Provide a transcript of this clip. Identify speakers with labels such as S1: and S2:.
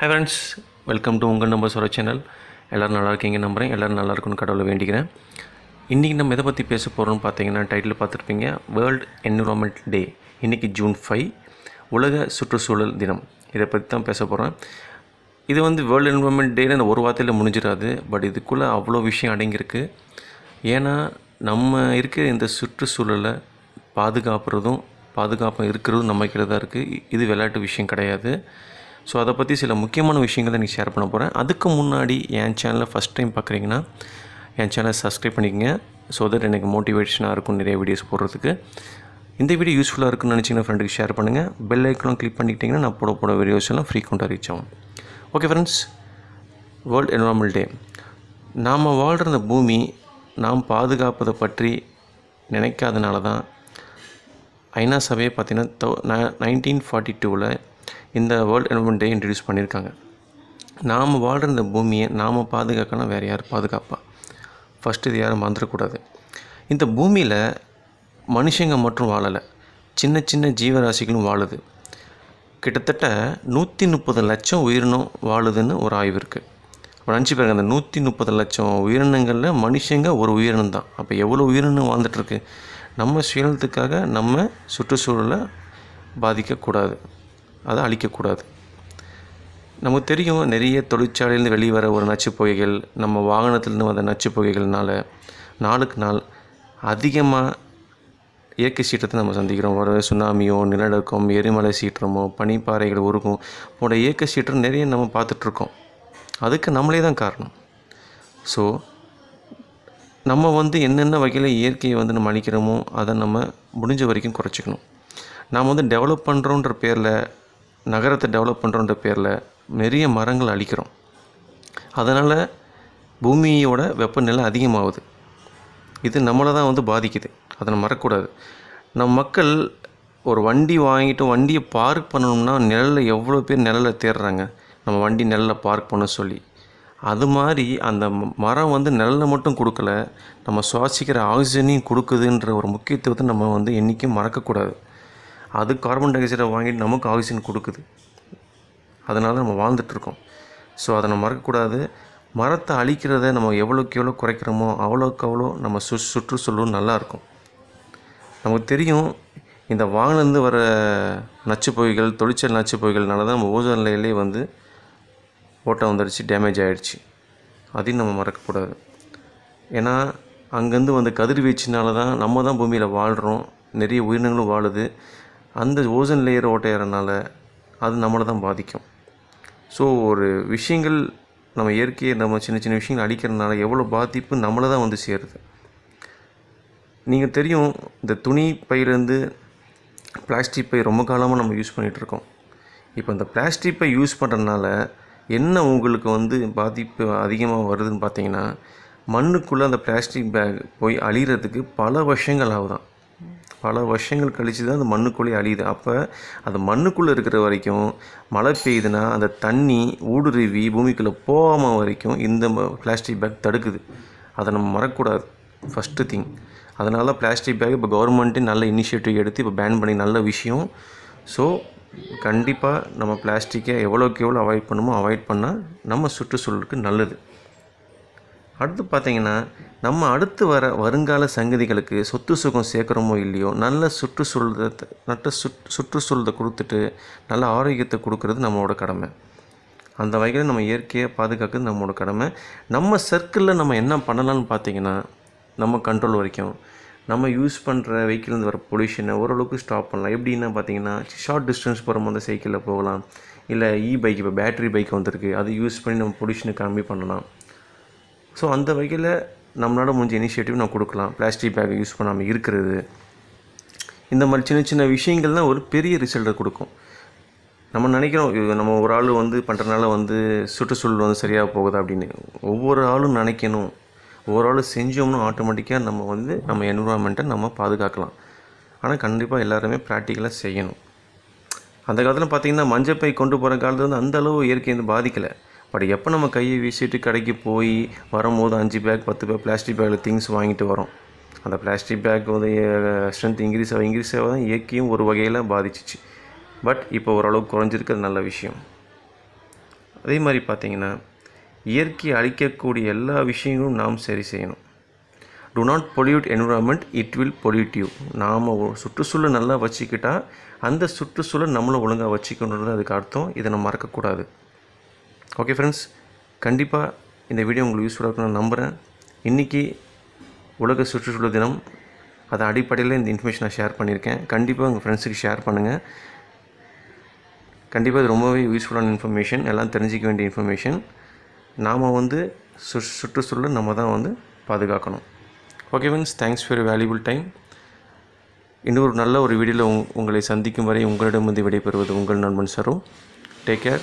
S1: high friends welcome to உங்கள் number சொல்கிற channel எல்லோரும் நல்லா இருக்கீங்க நம்புகிறேன் எல்லோரும் நல்லா இருக்குன்னு கடவுளை வேண்டிக்கிறேன் இன்றைக்கி நம்ம எதை பற்றி பேச போகிறோம்னு பார்த்தீங்கன்னா டைட்டில் பார்த்துருப்பீங்க வேர்ல்டு என்விரான்மெண்ட் டே இன்றைக்கி ஜூன் ஃபைவ் உலக சுற்றுச்சூழல் தினம் இதை பற்றி தான் பேச போகிறேன் இது வந்து வேர்ல்டு என்விரான்மெண்ட் டேன்னு ஒரு வார்த்தையில் முடிஞ்சிடாது பட் இதுக்குள்ளே அவ்வளோ விஷயம் அடங்கியிருக்கு ஏன்னா நம்ம இருக்கிற இந்த சுற்றுச்சூழலை பாதுகாப்புறதும் பாதுகாப்பாக இருக்கிறதும் நம்மக்கிறதா இருக்குது இது விளையாட்டு விஷயம் கிடையாது ஸோ அதை பற்றி சில முக்கியமான விஷயங்களை நீங்கள் ஷேர் பண்ண போகிறேன் அதுக்கு முன்னாடி என் சேனலை ஃபஸ்ட் டைம் பார்க்குறீங்கன்னா என் சேனலை சப்ஸ்கிரைப் பண்ணிக்கங்க ஸோ தட் எனக்கு மோட்டிவேஷனாக இருக்கும் நிறைய வீடியோஸ் போடுறதுக்கு இந்த வீடியோ யூஸ்ஃபுல்லாக இருக்குன்னு நினச்சிங்கன்னா ஃப்ரெண்டுக்கு ஷேர் பண்ணுங்கள் பெல் ஐக்கனும் கிளிக் பண்ணிக்கிட்டிங்கன்னா நான் போட போட வீடியோஸ் எல்லாம் ஃப்ரீக்வெண்ட்டாக ரீச் ஆகும் okay friends world environment day நாம் வாழ்கிற இந்த பூமி நாம் பாதுகாப்பதை பற்றி நினைக்காதனால தான் ஐநா சபையை பார்த்திங்கன்னா நைன்டீன் ஃபார்ட்டி டூவில் இந்த வேர்ல்டு என்வரன்மெண்ட் டே இன்ட்ரடியூஸ் பண்ணியிருக்காங்க நாம் வாழ்கிற இந்த பூமியை நாம் பாதுகாக்கணும் வேறு யார் பாதுகாப்பா ஃபஸ்ட்டு இது யாரும் மறந்துடக்கூடாது இந்த பூமியில் மனுஷங்க மட்டும் வாழலை சின்ன சின்ன ஜீவராசிகளும் வாழுது கிட்டத்தட்ட நூற்றி முப்பது லட்சம் உயிரினம் வாழுதுன்னு ஒரு ஆய்வு இருக்குது அப்போ நினச்சி பாருங்க அந்த நூற்றி முப்பது லட்சம் உயிரினங்களில் மனுஷங்க ஒரு உயிரினம் தான் அப்போ எவ்வளோ உயிரினம் வாழ்ந்துட்டுருக்கு நம்ம சுயநலத்துக்காக நம்ம சுற்றுச்சூழலை பாதிக்கக்கூடாது அதை அழிக்கக்கூடாது நமக்கு தெரியும் நிறைய தொழிற்சாலையிலேருந்து வெளியே வர ஒரு நச்சு புகைகள் நம்ம வாகனத்துலேருந்து வந்த நச்சு புகைகள்னால் நாளுக்கு நாள் அதிகமாக இயற்கை சீற்றத்தை நம்ம சந்திக்கிறோம் ஒரு சுனாமியோ நிலநடுக்கம் எரிமலை சீற்றமோ பனிப்பாறைகள் உருகும் போன்ற இயற்கை சீற்றம் நிறைய நம்ம பார்த்துட்ருக்கோம் அதுக்கு நம்மளே தான் காரணம் ஸோ நம்ம வந்து என்னென்ன வகையில் இயற்கையை வந்து நம்ம அழிக்கிறோமோ அதை நம்ம முடிஞ்ச வரைக்கும் குறைச்சிக்கணும் நாம் வந்து டெவலப் பண்ணுறோன்ற பேரில் நகரத்தை டெவலப் பண்ணுறோன்ற பேரில் நிறைய மரங்கள் அழிக்கிறோம் அதனால் பூமியோட வெப்பநிலை அதிகமாகுது இது நம்மளை தான் வந்து பாதிக்குது அதை நம்ம மறக்கக்கூடாது நம் மக்கள் ஒரு வண்டி வாங்கிட்டு வண்டியை பார்க் பண்ணணும்னா நிழலில் எவ்வளோ பேர் நிழலில் தேடுறாங்க நம்ம வண்டி நிழலில் பார்க் பண்ண சொல்லி அது மாதிரி அந்த மரம் வந்து நிழலை மட்டும் கொடுக்கல நம்ம சுவாசிக்கிற ஆக்சிஜனையும் கொடுக்குதுன்ற ஒரு முக்கியத்துவத்தை நம்ம வந்து என்றைக்கும் மறக்கக்கூடாது அது கார்பன் டை ஆக்சைடை வாங்கிட்டு நமக்கு ஆக்சிஜன் கொடுக்குது அதனால் நம்ம வாழ்ந்துட்டுருக்கோம் ஸோ அதை நம்ம மறக்கக்கூடாது மரத்தை அழிக்கிறத நம்ம எவ்வளோக்கு எவ்வளோ குறைக்கிறோமோ அவ்வளோக்கு அவ்வளோ நம்ம சு சுற்றுச்சூழலும் நல்லாயிருக்கும் நமக்கு தெரியும் இந்த வாகனந்து வர நச்சுப்பொகைகள் தொழிற்சல் பொய்கள்னால தான் நம்ம ஓசோன் நிலையிலே வந்து ஓட்டம் வந்துடுச்சு டேமேஜ் ஆகிடுச்சு அதையும் நம்ம மறக்கக்கூடாது ஏன்னா அங்கேருந்து வந்த கதிர்வீச்சினால தான் நம்ம தான் பூமியில் வாழ்கிறோம் நிறைய உயிரினங்களும் வாழுது அந்த ஓசன் லேயர் ஓட்டையிறனால அது நம்மளை தான் பாதிக்கும் ஸோ ஒரு விஷயங்கள் நம்ம இயற்கையை நம்ம சின்ன சின்ன விஷயங்கள் அடிக்கிறதுனால எவ்வளோ பாதிப்பு நம்மளை தான் வந்து சேருது நீங்கள் தெரியும் இந்த துணி பையிலேருந்து பிளாஸ்டிக் பை ரொம்ப காலமாக நம்ம யூஸ் பண்ணிகிட்ருக்கோம் இப்போ இந்த பிளாஸ்டிக் பை யூஸ் பண்ணுறதுனால என்ன உங்களுக்கு வந்து பாதிப்பு அதிகமாக வருதுன்னு பார்த்தீங்கன்னா மண்ணுக்குள்ளே அந்த பிளாஸ்டிக் பேக் போய் அழிகிறதுக்கு பல வருஷங்கள் ஆகுதான் பல வருஷங்கள் கழித்து தான் அந்த மண்ணுக்குள்ளே அழியுது அப்போ அந்த மண்ணுக்குள்ளே இருக்கிற வரைக்கும் மழை பெய்யுதுன்னா அந்த தண்ணி ஊடுருவி பூமிக்குள்ளே போகாமல் வரைக்கும் இந்த பிளாஸ்டிக் பேக் தடுக்குது அதை நம்ம மறக்கக்கூடாது ஃபஸ்ட்டு திங் அதனால் பிளாஸ்டிக் பேக் இப்போ கவர்மெண்ட்டே நல்ல இனிஷியேட்டிவ் எடுத்து இப்போ பேன் பண்ணி நல்ல விஷயம் ஸோ கண்டிப்பாக நம்ம பிளாஸ்டிக்கை எவ்வளோக்கு எவ்வளோ அவாய்ட் பண்ணுமோ அவாய்ட் பண்ணால் நம்ம சுற்றுச்சூழலுக்கு நல்லது அடுத்து பார்த்தீங்கன்னா நம்ம அடுத்து வர வருங்கால சங்கதிகளுக்கு சொத்து சுகம் சேர்க்குறோமோ இல்லையோ நல்ல சுற்றுச்சூழலத்தை நல்ல சுற்று சுற்றுச்சூழலை கொடுத்துட்டு நல்ல ஆரோக்கியத்தை கொடுக்கறது நம்மளோட கடமை அந்த வகையில் நம்ம இயற்கையை பாதுகாக்கிறது நம்மளோட கடமை நம்ம சர்க்கிளில் நம்ம என்ன பண்ணலாம்னு பார்த்திங்கன்னா நம்ம கண்ட்ரோல் வரைக்கும் நம்ம யூஸ் பண்ணுற வெஹிக்கிள்ந்து வர பொல்யூஷனை ஓரளவுக்கு ஸ்டாப் பண்ணலாம் எப்படின்னா பார்த்தீங்கன்னா ஷார்ட் டிஸ்டன்ஸ் போகிறோம் அந்த சைக்கிளில் போகலாம் இல்லை இ பைக் இப்போ பேட்ரி பைக் வந்திருக்கு அது யூஸ் பண்ணி நம்ம பொல்யூஷனை கம்மி பண்ணலாம் ஸோ அந்த வகையில் நம்மளால் முடிஞ்ச இனிஷியேட்டிவ் நான் கொடுக்கலாம் பிளாஸ்டிக் பேக்கை யூஸ் பண்ணாமல் இருக்கிறது இந்த மாதிரி சின்ன சின்ன விஷயங்கள் தான் ஒரு பெரிய ரிசல்ட்டை கொடுக்கும் நம்ம நினைக்கிறோம் நம்ம ஒரு ஆள் வந்து பண்ணுறதுனால வந்து சுற்றுச்சூழல் வந்து சரியாக போகுது அப்படின்னு ஒவ்வொரு ஆளும் நினைக்கணும் ஒவ்வொரு ஆளும் செஞ்சோம்னா ஆட்டோமேட்டிக்காக நம்ம வந்து நம்ம என்விரான்மெண்ட்டை நம்ம பாதுகாக்கலாம் ஆனால் கண்டிப்பாக எல்லாருமே ப்ராக்டிக்கலாக செய்யணும் அந்த காலத்தில் பார்த்திங்கன்னா மஞ்சப்பை கொண்டு போகிற காலத்தில் வந்து அந்தளவு இயற்கை வந்து பாதிக்கலை பட் எப்போ நம்ம கையை வீசிட்டு கடைக்கு போய் வரும்போது அஞ்சு பேக் பத்து பேக் பிளாஸ்டிக் பேக்கில் திங்ஸ் வாங்கிட்டு வரோம் அந்த பிளாஸ்டிக் பேக் வந்து ஸ்ட்ரென்த் இன்க்ரீஸ் ஆக இன்க்ரீஸ் ஆக தான் இயற்கையும் ஒரு வகையில் பாதிச்சிச்சு பட் இப்போ ஓரளவுக்கு குறைஞ்சிருக்கு நல்ல விஷயம் அதே மாதிரி பார்த்திங்கன்னா இயற்கை அழிக்கக்கூடிய எல்லா விஷயங்களும் நாம் சரி செய்யணும் do not pollute environment it will pollute you நாம் சுற்றுச்சூழல் நல்லா வச்சுக்கிட்டால் அந்த சுற்றுச்சூழல் நம்மளை ஒழுங்காக வச்சுக்கணுன்றது அதுக்கு அர்த்தம் இதை நம்ம மறக்கக்கூடாது ஓகே ஃப்ரெண்ட்ஸ் கண்டிப்பாக இந்த வீடியோ உங்களுக்கு யூஸ்ஃபுல்லாக இருக்கும்னு நான் நம்புகிறேன் இன்றைக்கி உலக சுற்றுச்சூழல் தினம் அதை அடிப்படையில் இந்த இன்ஃபர்மேஷன் நான் ஷேர் பண்ணியிருக்கேன் கண்டிப்பாக உங்கள் ஃப்ரெண்ட்ஸுக்கு ஷேர் பண்ணுங்கள் கண்டிப்பாக இது ரொம்பவே யூஸ்ஃபுல்லான இன்ஃபர்மேஷன் எல்லாம் தெரிஞ்சிக்க வேண்டிய இன்ஃபர்மேஷன் நாம் வந்து சு சுற்றுச்சூழலை நம்ம தான் வந்து பாதுகாக்கணும் okay means thanks for valuable time இன்னும் ஒரு நல்ல ஒரு வீடியோவில் உங் உங்களை சந்திக்கும் வரை உங்களிடமிருந்து விடைபெறுவது உங்கள் நண்பன் சரோ டேக் கேர்